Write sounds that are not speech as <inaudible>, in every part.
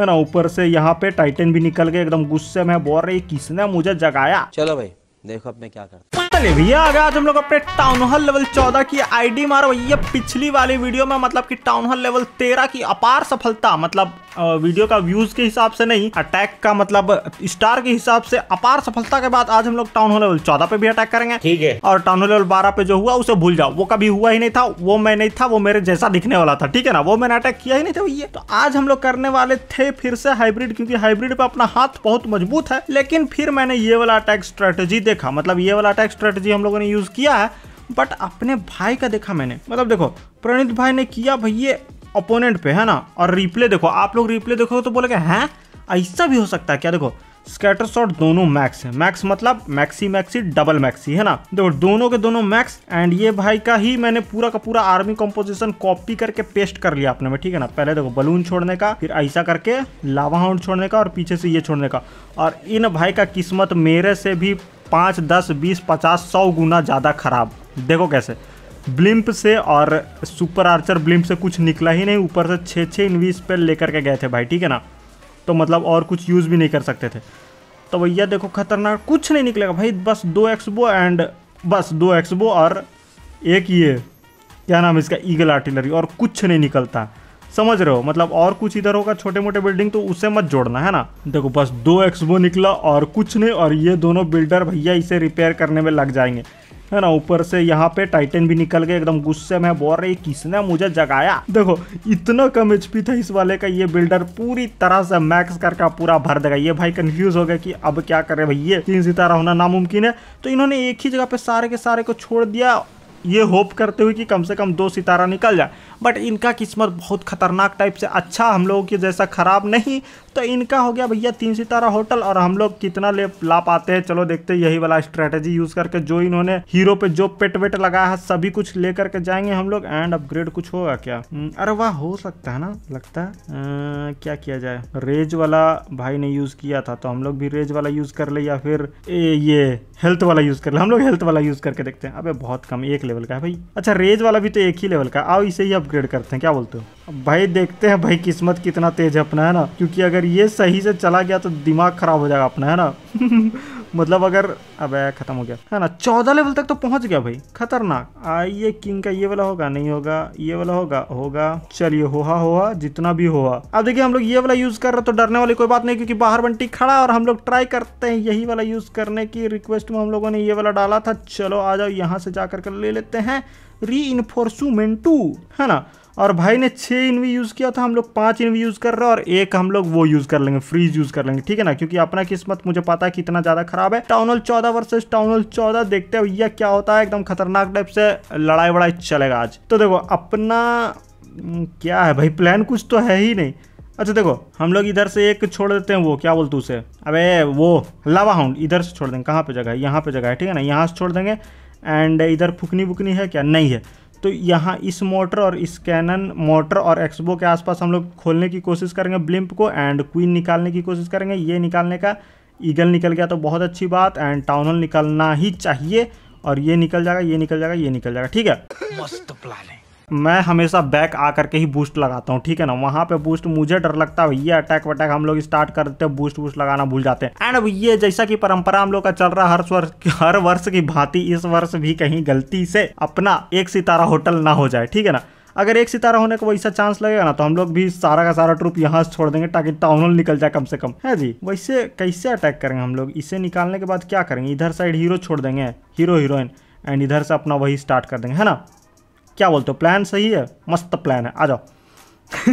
है ना ऊपर से यहाँ पे टाइटन भी निकल गए एकदम गुस्से में बोल रही किसने मुझे जगाया चलो भाई देखो अब मैं क्या करता चले भैया आ गया आज हम लोग अपने टाउन हॉल लेवल 14 की आईडी मारो भैया पिछली वाली वीडियो में मतलब कि टाउन हॉल लेवल 13 की अपार सफलता मतलब वीडियो का व्यूज के हिसाब से नहीं अटैक का मतलब स्टार के हिसाब से अपार सफलता के बाद आज हम लोग टाउन हॉल लेवल 14 पे भी अटैक करेंगे ठीक है और टाउन हॉल लेवल 12 पे जो हुआ उसे भूल जाओ वो कभी हुआ ही नहीं था वो मैं नहीं था वो मेरे जैसा दिखने वाला था ठीक है ना वो मैंने अटैक किया ही नहीं था भैया तो आज हम लोग करने वाले थे फिर से हाइब्रिड क्योंकि हाइब्रिड पे अपना हाथ बहुत मजबूत है लेकिन फिर मैंने ये वाला अटैक स्ट्रेटेजी देखा मतलब ये वाला अटैक स्ट्रेटजी हम लोगों ने यूज़ किया है बट अपने भाई का देखा मैंने मतलब देखो प्रणीत भाई ने किया भैया अपोनेंट पे है ना और रिप्ले देखो आप लोग रिप्ले देखो तो बोले हैं ऐसा भी हो सकता है क्या देखो स्कैटर शॉट दोनों मैक्स है मैक्स मतलब मैक्सी मैक्सी डबल मैक्सी है ना देखो दोनों के दोनों मैक्स एंड ये भाई का ही मैंने पूरा का पूरा आर्मी कंपोजिशन कॉपी करके पेस्ट कर लिया अपने में ठीक है ना पहले देखो बलून छोड़ने का फिर ऐसा करके लावा हाउंड छोड़ने का और पीछे से ये छोड़ने का और इन भाई का किस्मत मेरे से भी पाँच दस बीस पचास सौ गुना ज़्यादा खराब देखो कैसे ब्लिम्प से और सुपर आर्चर ब्लिम्प से कुछ निकला ही नहीं ऊपर से छः छः इनवी स्पेल लेकर के गए थे भाई ठीक है ना तो मतलब और कुछ यूज़ भी नहीं कर सकते थे तो भैया देखो खतरनाक कुछ नहीं निकलेगा भाई बस दो एक्सबो एंड बस दो एक्सबो और एक ये क्या नाम इसका ईगल आर्टिलरी और कुछ नहीं निकलता समझ रहे हो मतलब और कुछ इधर होगा छोटे मोटे बिल्डिंग तो उसे मत जोड़ना है ना देखो बस दो एक्सबो निकला और कुछ नहीं और ये दोनों बिल्डर भैया इसे रिपेयर करने में लग जाएंगे है ना ऊपर से यहाँ पे टाइटन भी निकल गए एकदम गुस्से में बोल रही किसने मुझे जगाया देखो इतना कम एच था इस वाले का ये बिल्डर पूरी तरह से मैक्स करके पूरा भर देगा ये भाई कंफ्यूज हो गया कि अब क्या करे भैया तीन सितारा होना नामुमकिन है तो इन्होंने एक ही जगह पे सारे के सारे को छोड़ दिया ये होप करते हुए कि कम से कम दो सितारा निकल जाए बट इनका किस्मत बहुत ख़तरनाक टाइप से अच्छा हम लोगों के जैसा ख़राब नहीं तो इनका हो गया भैया तीन सितारा होटल और हम लोग कितना ले ला पाते हैं चलो देखते हैं यही वाला स्ट्रेटजी यूज़ करके जो इन्होंने हीरो पे जो पेट वेट लगाया है सभी कुछ ले करके जाएंगे हम लोग एंड अपग्रेड कुछ होगा क्या hmm, अरे वाह हो सकता है ना लगता है आ, क्या किया जाए रेज वाला भाई ने यूज़ किया था तो हम लोग भी रेज वाला यूज़ कर ले या फिर ए, ये हेल्थ वाला यूज़ कर ले हम लोग हेल्थ वाला यूज़ करके देखते हैं अब बहुत कम एक लेवल का है भाई अच्छा रेज वाला भी तो एक ही लेवल का आओ इसे ही अपग्रेड करते हैं क्या बोलते हो भाई देखते हैं भाई किस्मत कितना तेज है अपना है ना क्योंकि अगर ये सही से चला गया तो दिमाग खराब हो जाएगा अपना है ना <laughs> मतलब अगर अब खत्म हो गया है ना चौदह लेवल तक तो पहुंच गया भाई खतरनाक आइए किंग का ये वाला होगा नहीं होगा ये वाला होगा होगा चलिए होहा होहा जितना भी होगा अब देखिए हम लोग ये वाला यूज कर रहे तो डरने वाली कोई बात नहीं क्योंकि बाहर बंटी खड़ा और हम लोग ट्राई करते हैं यही वाला यूज करने की रिक्वेस्ट में हम लोगों ने ये वाला डाला था चलो आ जाओ यहाँ से जा करके ले लेते हैं री टू है ना और भाई ने छः इन्वी यूज़ किया था हम लोग पाँच इन्वी यूज़ कर रहे हैं और एक हम लोग वो यूज़ कर लेंगे फ्रीज यूज़ कर लेंगे ठीक है ना क्योंकि अपना किस्मत मुझे पता है कि इतना ज़्यादा खराब है टाउन हॉल चौदह वर्सेज टाउन हॉल चौदह देखते हैं भैया क्या होता है एकदम खतरनाक टाइप से लड़ाई वड़ाई चलेगा आज तो देखो अपना हम्म, क्या है भाई प्लान कुछ तो है ही नहीं अच्छा देखो हम लोग इधर से एक छोड़ देते हैं वो क्या बोलते उसे अबे वो लावा हाउंड इधर से छोड़ देंगे कहाँ पे जगह है यहाँ पे जगह है ठीक है ना यहाँ से छोड़ देंगे एंड इधर फुकनी बुकनी है क्या नहीं है तो यहाँ इस मोटर और इस कैनन मोटर और एक्सबो के आसपास हम लोग खोलने की कोशिश करेंगे ब्लिम्प को एंड क्वीन निकालने की कोशिश करेंगे ये निकालने का ईगल निकल गया तो बहुत अच्छी बात एंड टाउन हॉल निकलना ही चाहिए और ये निकल जाएगा ये निकल जाएगा ये निकल जाएगा ठीक है मस्त प्लान है मैं हमेशा बैक आ करके ही बूस्ट लगाता हूँ ठीक है ना वहाँ पे बूस्ट मुझे डर लगता है ये अटैक वटैक हम लोग स्टार्ट करते हैं बूस्ट वूस्ट लगाना भूल जाते हैं एंड अब ये जैसा कि परंपरा हम लोग का चल रहा हर वर्ष हर वर्ष की भांति इस वर्ष भी कहीं गलती से अपना एक सितारा होटल ना हो जाए ठीक है ना अगर एक सितारा होने का वैसा चांस लगेगा ना तो हम लोग भी सारा का सारा ट्रूप यहाँ से छोड़ देंगे ताकि टाउन हॉल निकल जाए कम से कम है जी वैसे कैसे अटैक करेंगे हम लोग इसे निकालने के बाद क्या करेंगे इधर साइड हीरो छोड़ देंगे हीरो हीरोइन एंड इधर से अपना वही स्टार्ट कर देंगे है ना क्या बोलते हो प्लान सही है मस्त प्लान है आ जाओ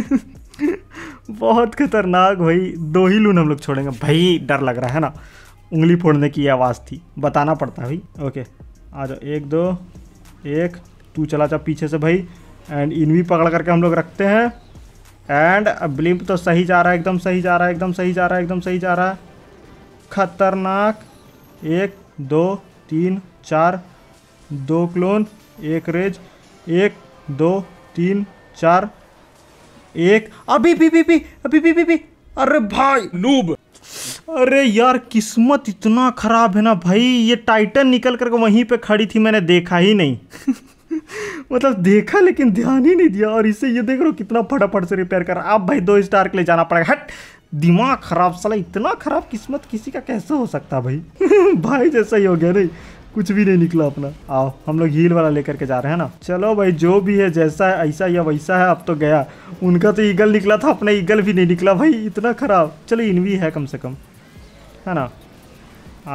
<laughs> बहुत खतरनाक भाई दो ही लून हम लोग छोड़ेंगे भाई डर लग रहा है ना उंगली फोड़ने की आवाज़ थी बताना पड़ता है भाई ओके आ जाओ एक दो एक तू चला जा पीछे से भाई एंड इन भी पकड़ करके हम लोग रखते हैं एंड ब्लिम्प तो सही जा रहा है एकदम सही जा रहा है एकदम सही जा रहा है एकदम सही जा रहा है खतरनाक एक दो तीन चार दो क्लोन एक रेज एक दो तीन चार एक अभी भी भी भी अभी भी भी भी अरे भाई नूब अरे यार किस्मत इतना खराब है ना भाई ये टाइटन निकल करके वहीं पे खड़ी थी मैंने देखा ही नहीं <laughs> मतलब देखा लेकिन ध्यान ही नहीं दिया और इसे ये देख रहे हो कितना फटाफट से रिपेयर कर रहा अब भाई दो स्टार के लिए जाना पड़ेगा हट दिमाग खराब साला इतना खराब किस्मत किसी का कैसे हो सकता भाई <laughs> भाई जैसा ही हो गया नहीं कुछ भी नहीं निकला अपना आओ हम लोग हील वाला लेकर के जा रहे हैं ना चलो भाई जो भी है जैसा है ऐसा या वैसा है अब तो गया उनका तो ईगल निकला था अपना ईगल भी नहीं निकला भाई इतना खराब चलो इन भी है कम से कम है ना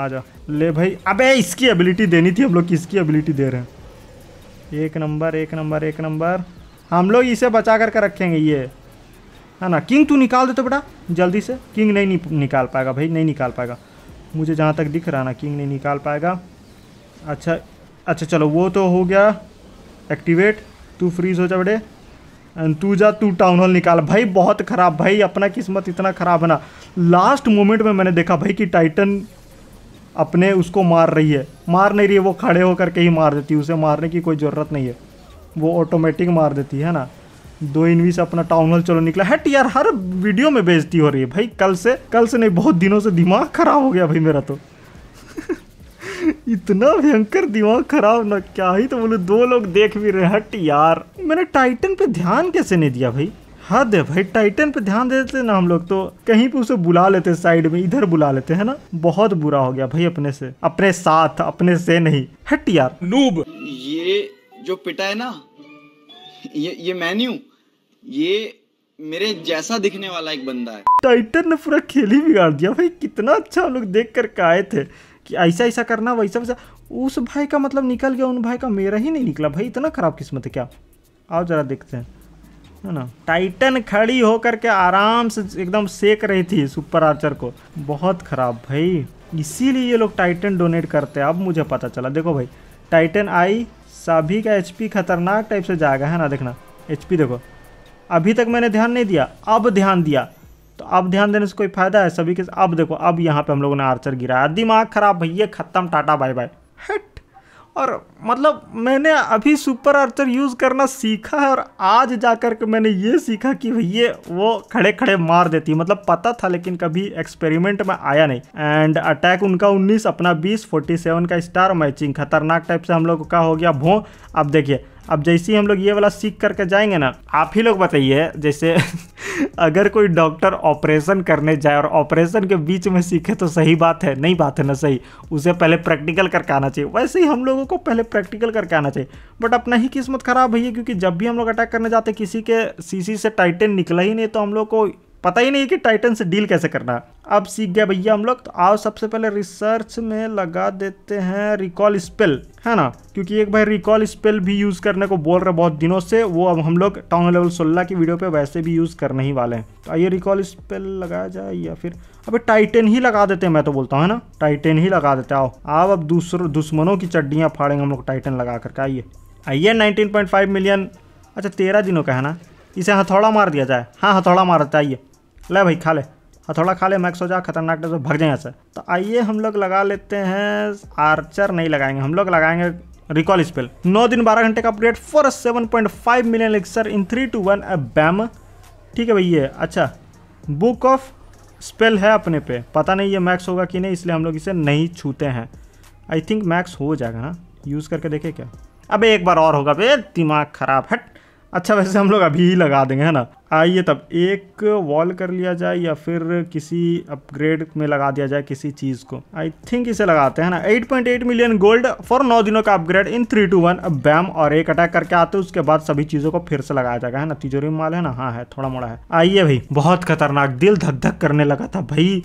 आ जा ले भाई अबे इसकी एबिलिटी देनी थी हम लोग किसकी एबिलिटी दे रहे हैं एक नंबर एक नंबर एक नंबर हम लोग इसे बचा करके रखेंगे ये है ना किंग तू निकाल दे तो बेटा जल्दी से किंग नहीं निकाल पाएगा भाई नहीं निकाल पाएगा मुझे जहाँ तक दिख रहा ना किंग नहीं निकाल पाएगा अच्छा अच्छा चलो वो तो हो गया एक्टिवेट तू फ्रीज हो जा बड़े तू जा तू टाउन हॉल निकाल भाई बहुत ख़राब भाई अपना किस्मत इतना ख़राब है ना लास्ट मोमेंट में मैंने देखा भाई कि टाइटन अपने उसको मार रही है मार नहीं रही है वो खड़े होकर के ही मार देती है उसे मारने की कोई ज़रूरत नहीं है वो ऑटोमेटिक मार देती है ना दो इनवी से अपना टाउन हॉल चलो निकला हट यार हर वीडियो में बेजती हो रही है भाई कल से कल से नहीं बहुत दिनों से दिमाग ख़राब हो गया भाई मेरा तो इतना भयंकर दिमाग खराब ना क्या ही तो बोलो दो लोग देख भी रहे हट यार मैंने टाइटन पे ध्यान कैसे नहीं दिया भाई हद हाँ है भाई टाइटन पे ध्यान दे देते ना हम लोग तो कहीं पे उसे बुला लेते साइड में इधर बुला लेते है ना बहुत बुरा हो गया भाई अपने से अपने साथ अपने से नहीं हट यार नूब ये जो पिटा है ना ये ये मैन्यू ये मेरे जैसा दिखने वाला एक बंदा है टाइटन ने पूरा खेल ही बिगाड़ दिया भाई कितना अच्छा हम लोग देख कर आए थे कि ऐसा ऐसा करना वैसा वैसा उस भाई का मतलब निकल गया उन भाई का मेरा ही नहीं निकला भाई इतना ख़राब किस्मत है क्या आओ ज़रा देखते हैं है ना टाइटन खड़ी होकर के आराम से एकदम सेक रही थी सुपर आर्चर को बहुत ख़राब भाई इसीलिए ये लोग टाइटन डोनेट करते हैं अब मुझे पता चला देखो भाई टाइटन आई सभी का एचपी खतरनाक टाइप से जाएगा है ना देखना एचपी देखो अभी तक मैंने ध्यान नहीं दिया अब ध्यान दिया तो अब ध्यान देने से कोई फायदा है सभी के अब देखो अब यहाँ पे हम लोगों ने आर्चर गिराया दिमाग खराब भैया खत्म टाटा बाय बाय हट और मतलब मैंने अभी सुपर आर्चर यूज़ करना सीखा है और आज जा कर के मैंने ये सीखा कि भैया वो खड़े खड़े मार देती मतलब पता था लेकिन कभी एक्सपेरिमेंट में आया नहीं एंड अटैक उनका 19 अपना 20 47 का स्टार मैचिंग खतरनाक टाइप से हम लोग का हो गया भों अब देखिए अब जैसे ही हम लोग ये वाला सीख करके जाएंगे ना आप ही लोग बताइए जैसे <laughs> अगर कोई डॉक्टर ऑपरेशन करने जाए और ऑपरेशन के बीच में सीखे तो सही बात है नहीं बात है ना सही उसे पहले प्रैक्टिकल करके आना चाहिए वैसे ही हम लोगों को पहले प्रैक्टिकल करके आना चाहिए बट अपना ही किस्मत खराब है क्योंकि जब भी हम लोग अटैक करने जाते किसी के सीसी से टाइटन निकला ही नहीं तो हम लोग को पता ही नहीं कि टाइटन से डील कैसे करना है अब सीख गया भैया हम लोग तो आओ सबसे पहले रिसर्च में लगा देते हैं रिकॉल स्पेल है ना क्योंकि एक भाई रिकॉल स्पेल भी यूज़ करने को बोल रहे बहुत दिनों से वो अब हम लोग टाउन लेवल सोलह की वीडियो पे वैसे भी यूज़ करने ही वाले हैं तो आइए रिकॉल स्पेल लगाया जाए या फिर अबे टाइटन ही लगा देते हैं मैं तो बोलता हूँ है ना टाइटन ही लगा देते आओ आप अब दूसरों दुश्मनों की चड्डियाँ फाड़ेंगे हम लोग टाइटन लगा करके आइए आइए नाइनटीन मिलियन अच्छा तेरह दिनों का है ना इसे हथौड़ा मार दिया जाए हाँ हथौड़ा मार देता आइए ले भाई खा ले हथौड़ा हाँ, खा ले मैक्स हो जा खतरनाक डे तो भग जाए यहाँ से तो आइए हम लोग लगा लेते हैं आर्चर नहीं लगाएंगे हम लोग लगाएंगे रिकॉल स्पेल नौ दिन बारह घंटे का update for seven point five million elixir in three two one a bam ठीक है भैया अच्छा बुक ऑफ स्पेल है अपने पे पता नहीं ये मैक्स होगा कि नहीं इसलिए हम लोग इसे नहीं छूते हैं आई थिंक मैक्स हो जाएगा ना यूज़ करके देखे क्या अब एक बार और होगा भे दिमाग खराब हट अच्छा वैसे हम लोग अभी ही लगा देंगे है ना आइए तब एक वॉल कर लिया जाए या फिर किसी अपग्रेड में लगा दिया जाए किसी चीज़ को आई थिंक इसे लगाते हैं ना 8.8 मिलियन गोल्ड फॉर नौ दिनों का upgrade in three two one bam और एक अटैक करके आते हैं उसके बाद सभी चीज़ों को फिर से लगाया जाएगा है ना तिजोरी माल है ना हाँ है थोड़ा मोड़ा है आइए भाई बहुत खतरनाक दिल धक धक करने लगा था भाई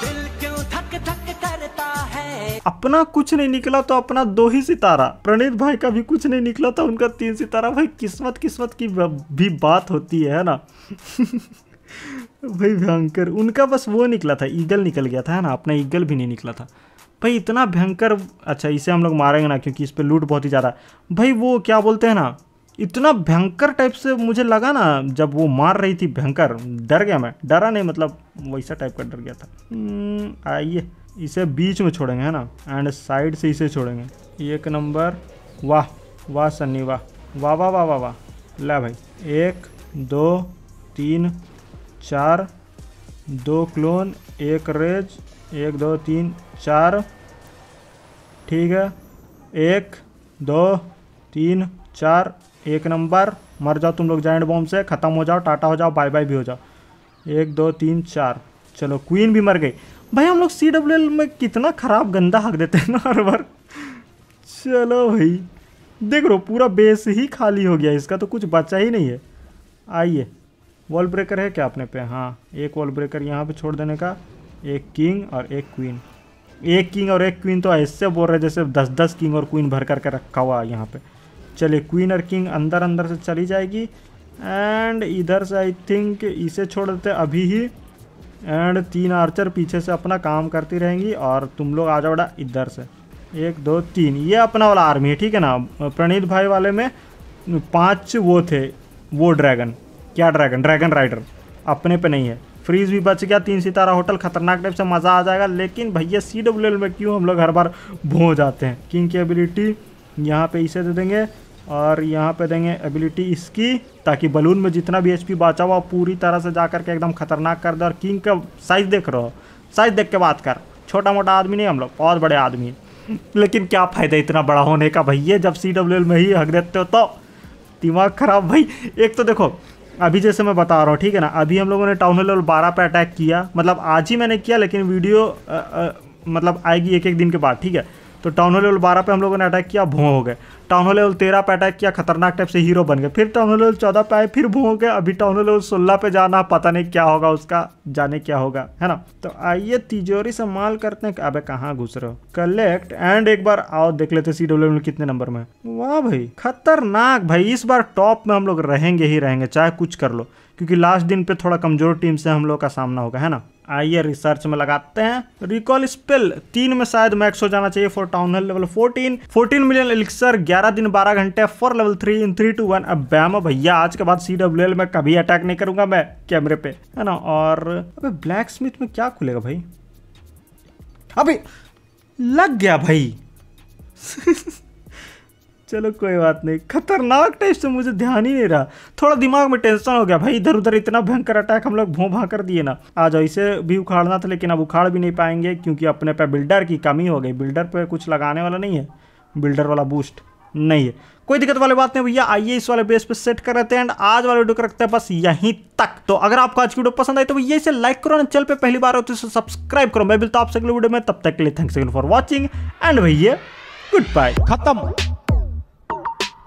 अपना कुछ नहीं निकला तो अपना दो ही सितारा प्रणीत भाई का भी कुछ नहीं निकला था तो उनका तीन सितारा भाई किस्मत किस्मत की भी बात होती है ना <laughs> भाई भयंकर उनका बस वो निकला था ईगल निकल गया था है ना अपना ईगल भी नहीं निकला था भाई इतना भयंकर अच्छा इसे हम लोग मारेंगे ना क्योंकि इस पर लूट बहुत ही ज़्यादा भाई वो क्या बोलते हैं ना इतना भयंकर टाइप से मुझे लगा ना जब वो मार रही थी भयंकर डर गया मैं डरा नहीं मतलब वैसा टाइप का डर गया था हम्म, आइए इसे बीच में छोड़ेंगे है ना एंड साइड से इसे छोड़ेंगे एक नंबर वाह वाह सन्नी वाह वाह वाह वाह वाह वाह ला भाई एक दो तीन चार दो क्लोन एक रेज एक दो तीन चार ठीक है एक दो तीन चार एक नंबर मर जाओ तुम लोग जाइंट बॉम्ब से ख़त्म हो जाओ टाटा हो जाओ बाय बाय भी हो जाओ एक दो तीन चार चलो क्वीन भी मर गई भाई हम लोग सी एल में कितना ख़राब गंदा हक देते हैं ना हर बार चलो भाई देख रो पूरा बेस ही खाली हो गया इसका तो कुछ बचा ही नहीं है आइए वॉल ब्रेकर है क्या अपने पे हाँ एक वॉल ब्रेकर यहाँ पे छोड़ देने का एक किंग और एक क्वीन एक किंग और एक क्वीन तो ऐसे बोल रहे जैसे दस दस किंग और क्वीन भर करके रखा हुआ है यहाँ पे चलिए क्वीन और किंग अंदर अंदर से चली जाएगी एंड इधर से आई थिंक इसे छोड़ देते अभी ही एंड तीन आर्चर पीछे से अपना काम करती रहेंगी और तुम लोग आ जाओ बड़ा इधर से एक दो तीन ये अपना वाला आर्मी है ठीक है ना प्रणीत भाई वाले में पांच वो थे वो ड्रैगन क्या ड्रैगन ड्रैगन राइडर अपने पे नहीं है फ्रीज भी बच गया तीन सितारा होटल खतरनाक टाइप से मज़ा आ जाएगा लेकिन भैया सी डब्ल्यू एल में क्यों हम लोग हर बार भों जाते हैं किंग की एबिलिटी यहाँ पे इसे दे देंगे और यहाँ पे देंगे एबिलिटी इसकी ताकि बलून में जितना भी एचपी बचा हुआ पूरी तरह से जा करके एकदम खतरनाक कर दे और किंग का साइज़ देख रहे हो साइज़ देख के बात कर छोटा मोटा आदमी नहीं हम लोग बहुत बड़े आदमी लेकिन क्या फ़ायदा इतना बड़ा होने का भैया जब सी डब्ल्यू एल में ही हक देते हो तो दिमाग ख़राब भाई एक तो देखो अभी जैसे मैं बता रहा हूँ ठीक है ना अभी हम लोगों ने टाउन हॉल लेवल बारह पर अटैक किया मतलब आज ही मैंने किया लेकिन वीडियो आ, आ, मतलब आएगी एक एक दिन के बाद ठीक है तो टाउन हॉल लेवल बारह पे हम लोगों ने अटैक किया भू हो गए टाउन हॉल लेवल तेरह पे अटैक किया खतरनाक टाइप से हीरो बन गए फिर टाउन हॉल लेवल चौदह पे आए फिर भू हो गए अभी टाउन हॉल लेवल सोलह पे जाना पता नहीं क्या होगा उसका जाने क्या होगा है ना तो आइए तिजोरी से माल करते हैं अब कहाँ घुस रहे हो कलेक्ट एंड एक बार आओ देख लेते सी डब्ल्यू कितने नंबर में वाह भाई खतरनाक भाई इस बार टॉप में हम लोग रहेंगे ही रहेंगे चाहे कुछ कर लो क्योंकि लास्ट दिन पे थोड़ा कमजोर टीम से हम लोग का सामना होगा है ना आइए रिसर्च में लगाते हैं रिकॉल स्पेल तीन में शायद मैक्स हो जाना चाहिए for town level 14 14 million elixir 11 दिन 12 घंटे फॉर लेवल 3 इन 3 टू 1 अब बैम भैया आज के बाद सी डब्ल्यू एल में कभी अटैक नहीं करूंगा मैं कैमरे पे है ना और अबे ब्लैक स्मिथ में क्या खुलेगा भाई अभी लग गया भाई <laughs> चलो कोई बात नहीं खतरनाक टेस्ट मुझे ध्यान ही नहीं रहा थोड़ा दिमाग में टेंशन हो गया भाई इधर उधर इतना भयंकर अटैक हम लोग भों भाँ कर दिए ना आ जाओ इसे भी उखाड़ना था लेकिन अब उखाड़ भी नहीं पाएंगे क्योंकि अपने पे बिल्डर की कमी हो गई बिल्डर पे कुछ लगाने वाला नहीं है बिल्डर वाला बूस्ट नहीं है कोई दिक्कत वाली बात नहीं भैया आइए इस वाले बेस पे सेट कर रहे हैं एंड आज वाले वीडियो को रखते हैं बस यहीं तक तो अगर आपको आज की वीडियो पसंद आई तो भैया इसे लाइक करो चल पे पहली बार हो तो इसे सब्सक्राइब करो मैं मिलता आपसे अगले वीडियो में तब तक के लिए थैंक्स फॉर वॉचिंग एंड भैया गुड बाय खत्म